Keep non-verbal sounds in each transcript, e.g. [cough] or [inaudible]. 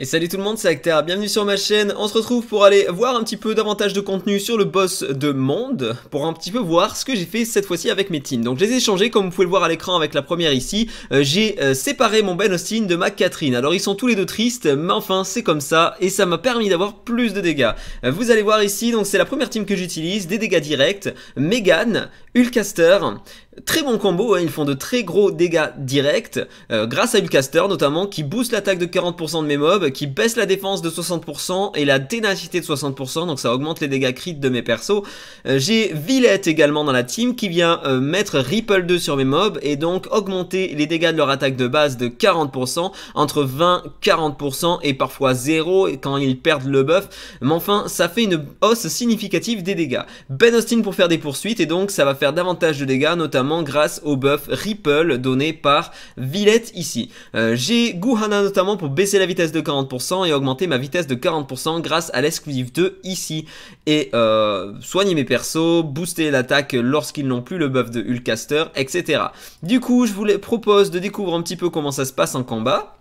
Et salut tout le monde, c'est Acta, bienvenue sur ma chaîne. On se retrouve pour aller voir un petit peu davantage de contenu sur le boss de Monde, pour un petit peu voir ce que j'ai fait cette fois-ci avec mes teams. Donc je les ai changés, comme vous pouvez le voir à l'écran avec la première ici, euh, j'ai euh, séparé mon Ben Austin de ma Catherine. Alors ils sont tous les deux tristes, mais enfin c'est comme ça, et ça m'a permis d'avoir plus de dégâts. Euh, vous allez voir ici, donc c'est la première team que j'utilise, des dégâts directs, Megan, Ulcaster. Très bon combo, hein, ils font de très gros dégâts directs, euh, grâce à Hulkaster notamment, qui booste l'attaque de 40% de mes mobs, qui baisse la défense de 60% et la ténacité de 60%, donc ça augmente les dégâts crit de mes persos. Euh, j'ai Villette également dans la team, qui vient euh, mettre Ripple 2 sur mes mobs, et donc augmenter les dégâts de leur attaque de base de 40%, entre 20, 40% et parfois 0 quand ils perdent le buff, mais enfin ça fait une hausse significative des dégâts. Ben Austin pour faire des poursuites, et donc ça va faire davantage de dégâts, notamment grâce au buff Ripple donné par Villette ici. Euh, j'ai Guhana notamment pour baisser la vitesse de 40% et augmenter ma vitesse de 40% grâce à l'exclusive 2 ici. Et euh, soigner mes persos, booster l'attaque lorsqu'ils n'ont plus le buff de Hulkaster etc. Du coup, je vous propose de découvrir un petit peu comment ça se passe en combat.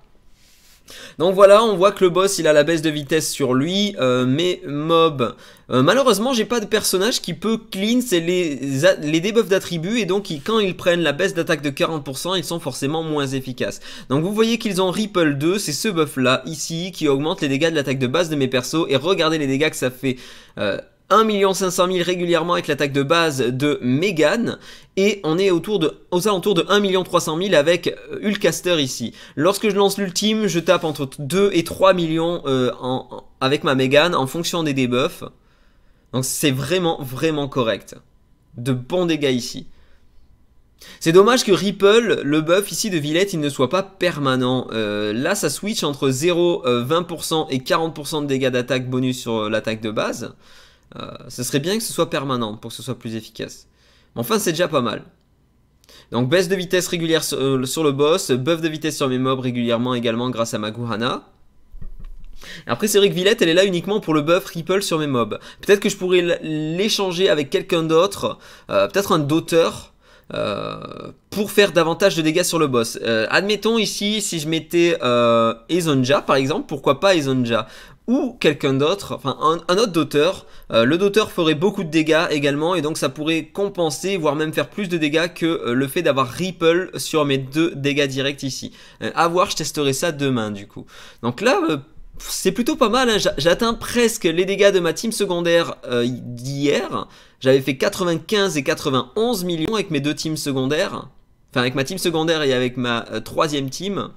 Donc voilà, on voit que le boss il a la baisse de vitesse sur lui, euh, mais mob. Euh, malheureusement, j'ai pas de personnage qui peut clean c'est les, les debuffs d'attributs et donc quand ils prennent la baisse d'attaque de 40%, ils sont forcément moins efficaces. Donc vous voyez qu'ils ont Ripple 2, c'est ce buff là ici qui augmente les dégâts de l'attaque de base de mes persos et regardez les dégâts que ça fait. Euh, 1 500 000 régulièrement avec l'attaque de base de Megan et on est autour de, aux alentours de 1 300 000 avec euh, Ulcaster ici. Lorsque je lance l'ultime, je tape entre 2 et 3 millions euh, en, avec ma Megan en fonction des debuffs. Donc c'est vraiment vraiment correct. De bons dégâts ici. C'est dommage que Ripple, le buff ici de Villette, il ne soit pas permanent. Euh, là, ça switch entre 0, 20% et 40% de dégâts d'attaque bonus sur l'attaque de base. Euh, ce serait bien que ce soit permanent pour que ce soit plus efficace. enfin, c'est déjà pas mal. Donc baisse de vitesse régulière euh, sur, le boss, buff de vitesse sur mes mobs régulièrement également grâce à Maguhana. Après c'est vrai Villette elle est là uniquement pour le buff Ripple sur mes mobs. Peut-être que je pourrais l'échanger avec quelqu'un d'autre, euh, peut-être un doteur. pour faire davantage de dégâts sur le boss. admettons ici si je mettais Ezonja par exemple, pourquoi pas Ezonja ou quelqu'un d'autre, enfin un, autre d'auteur. Euh, le d'auteur ferait beaucoup de dégâts également et donc ça pourrait compenser, voire même faire plus de dégâts que euh, le fait d'avoir Ripple sur mes deux dégâts directs ici. Euh, à voir, je testerai ça demain du coup. Donc là, c'est plutôt pas mal, hein. j'atteins presque les dégâts de ma team secondaire d'hier. J'avais fait 95 et 91 millions avec mes deux teams secondaires. Enfin avec ma team secondaire et avec ma troisième team.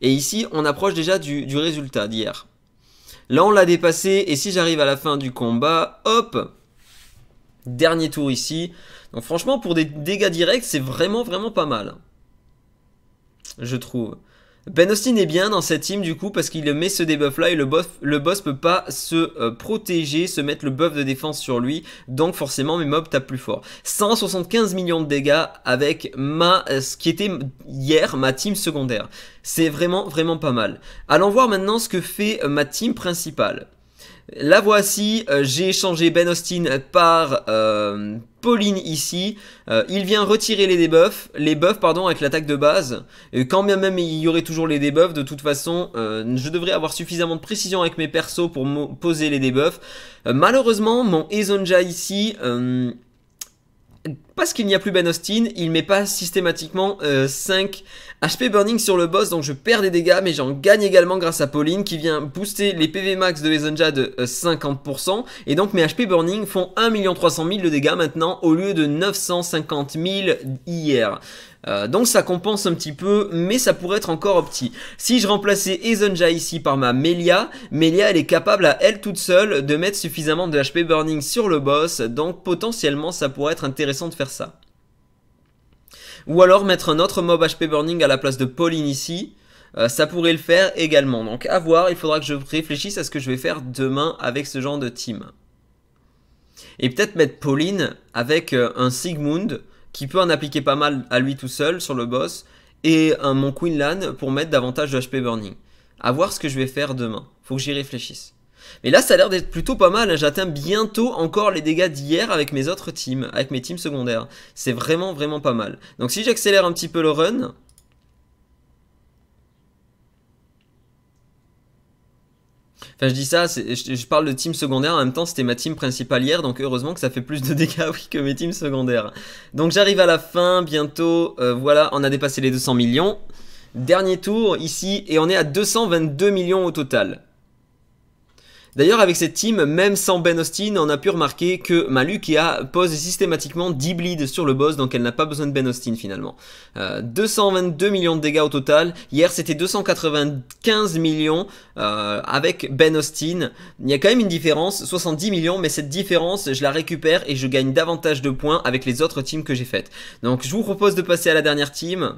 Et ici on approche déjà du résultat d'hier. Là, on l'a dépassé. Et si j'arrive à la fin du combat, hop Dernier tour ici. Donc franchement, pour des dégâts directs, c'est vraiment, vraiment pas mal. Hein, je trouve. Ben Austin est bien dans cette team du coup parce qu'il met ce debuff là et le boss, le boss peut pas se euh, protéger, se mettre le buff de défense sur lui. Donc forcément mes mobs tapent plus fort. 175 millions de dégâts avec ma euh, ce qui était hier ma team secondaire. C'est vraiment vraiment pas mal. Allons voir maintenant ce que fait euh, ma team principale. La voici, euh, j'ai changé Ben Austin par euh, Pauline ici. Euh, il vient retirer les debuffs, les buffs pardon, avec l'attaque de base. quand bien même il y aurait toujours les debuffs, de toute façon, je devrais avoir suffisamment de précision avec mes persos pour poser les debuffs. malheureusement, mon Ezonja ici parce qu'il n'y a plus Ben Austin, il met pas systématiquement 5 euh, HP Burning sur le boss, donc je perds des dégâts, mais j'en gagne également grâce à Pauline qui vient booster les PV max de Ezonja de 50%, et donc mes HP Burning font 1 300 000 de dégâts maintenant au lieu de 950 000 hier. Euh, donc ça compense un petit peu, mais ça pourrait être encore opti Si je remplaçais Ezenja ici par ma Melia, Melia elle est capable à elle toute seule de mettre suffisamment de HP burning sur le boss, donc potentiellement ça pourrait être intéressant de faire ça. Ou alors mettre un autre mob HP burning à la place de Pauline ici, euh, ça pourrait le faire également. Donc à voir, il faudra que je réfléchisse à ce que je vais faire demain avec ce genre de team. Et peut-être mettre Pauline avec euh, un Sigmund, qui peut en appliquer pas mal à lui tout seul sur le boss, et un mon Quinlan pour mettre davantage de HP burning. À voir ce que je vais faire demain. Faut que j'y réfléchisse. Mais là, ça a l'air d'être plutôt pas mal. Hein. J'atteins bientôt encore les dégâts d'hier avec mes autres teams, avec mes teams secondaires. C'est vraiment, vraiment pas mal. Donc si j'accélère un petit peu le run, Enfin, je dis ça, je, parle de team secondaire, en même temps, c'était ma team principale hier, donc heureusement que ça fait plus de dégâts [laughs] oui, que mes teams secondaires. Donc j'arrive à la fin, bientôt, euh, voilà, on a dépassé les 200 millions. Dernier tour ici, et on est à 222 millions au total. D'ailleurs, avec cette team, même sans Ben Austin, on a pu remarquer que a pose systématiquement 10 bleeds sur le boss, donc elle n'a pas besoin de Ben Austin finalement. 222 euh, millions de dégâts au total, hier c'était 295 millions euh, avec Ben Austin. Il y a quand même une différence, 70 millions, mais cette différence, je la récupère et je gagne davantage de points avec les autres teams que j'ai faites. Donc je vous propose de passer à la dernière team.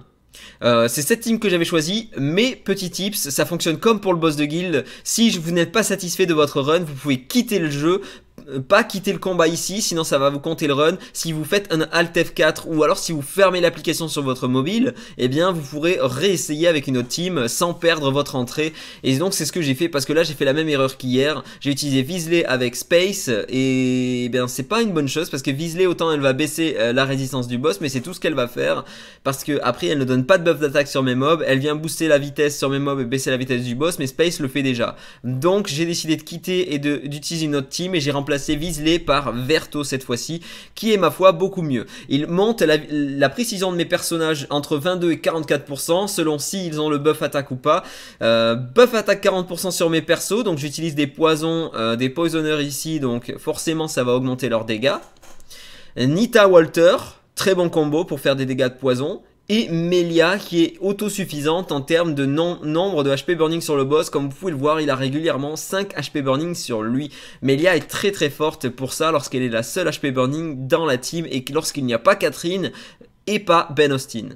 Euh, c'est cette team que j'avais choisi mais petit tips, ça fonctionne comme pour le boss de guild, si vous n'êtes pas satisfait de votre run, vous pouvez quitter le jeu, euh, pas quitter le combat ici, sinon ça va vous compter le run. Si vous faites un Alt F4 ou alors si vous fermez l'application sur votre mobile, eh bien vous pourrez réessayer avec une autre team sans perdre votre entrée. Et donc c'est ce que j'ai fait parce que là j'ai fait la même erreur qu'hier. J'ai utilisé Visley avec Space et ben c'est pas une bonne chose parce que Visley autant elle va baisser euh, la résistance du boss mais c'est tout ce qu'elle va faire parce que après elle ne donne pas de buff d'attaque sur mes mobs, elle vient booster la vitesse sur mes mobs et baisser la vitesse du boss mais Space le fait déjà. Donc j'ai décidé de quitter et d'utiliser une autre team et j'ai remplacé remplacé Visley par Verto cette fois-ci, qui est ma foi beaucoup mieux. Il monte la, précision de mes personnages entre 22 et 44% selon s'ils ils ont le buff attaque ou pas. Euh, buff attaque 40% sur mes persos, donc j'utilise des poisons, euh, des poisonneurs ici, donc forcément ça va augmenter leurs dégâts. Nita Walter, très bon combo pour faire des dégâts de poison et Melia qui est autosuffisante en termes de nombre de HP burning sur le boss. Comme vous pouvez le voir, il a régulièrement 5 HP burning sur lui. Melia est très très forte pour ça lorsqu'elle est la seule HP burning dans la team et lorsqu'il n'y a pas Catherine et pas Ben Austin.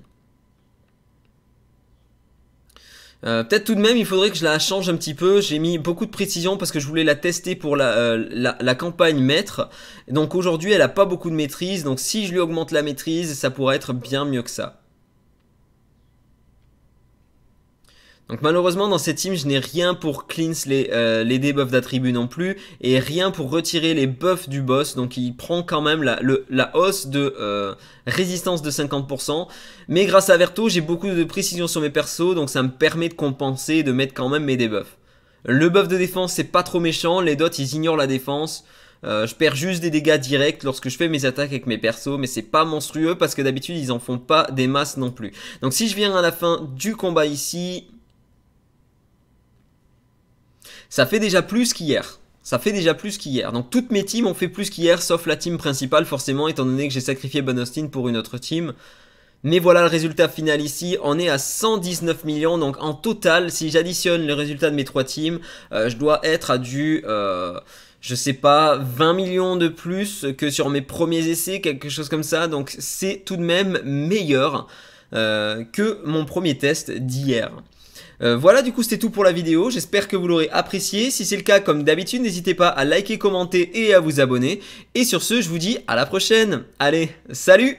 Euh, peut-être tout de même, il faudrait que je la change un petit peu. J'ai mis beaucoup de précision parce que je voulais la tester pour la, euh, la campagne maître. Donc aujourd'hui, elle a pas beaucoup de maîtrise. Donc si je lui augmente la maîtrise, ça pourrait être bien mieux que ça. Donc malheureusement dans cette team je n'ai rien pour cleanse les, euh, les debuffs d'attributs non plus et rien pour retirer les buffs du boss donc il prend quand même la, le, la hausse de euh, résistance de 50% mais grâce à Verto j'ai beaucoup de précision sur mes persos donc ça me permet de compenser de mettre quand même mes debuffs. Le buff de défense c'est pas trop méchant, les dots ils ignorent la défense, euh, je perds juste des dégâts directs lorsque je fais mes attaques avec mes persos, mais c'est pas monstrueux parce que d'habitude ils en font pas des masses non plus. Donc si je viens à la fin du combat ici, ça fait déjà plus qu'hier. Ça fait déjà plus qu'hier. Donc toutes mes teams ont fait plus qu'hier, sauf la team principale, forcément, étant donné que j'ai sacrifié Ben Austin pour une autre team. Mais voilà le résultat final ici, on est à 119 millions, donc en total, si j'additionne le résultat de mes trois teams, euh, je dois être à du... Euh, je sais pas, 20 millions de plus que sur mes premiers essais, quelque chose comme ça. Donc c'est tout de même meilleur. Euh, que mon premier test d'hier. Euh, voilà, du coup, c'était tout pour la vidéo. J'espère que vous l'aurez apprécié. Si c'est le cas, comme d'habitude, n'hésitez pas à liker, commenter et à vous abonner. Et sur ce, je vous dis à la prochaine. Allez, salut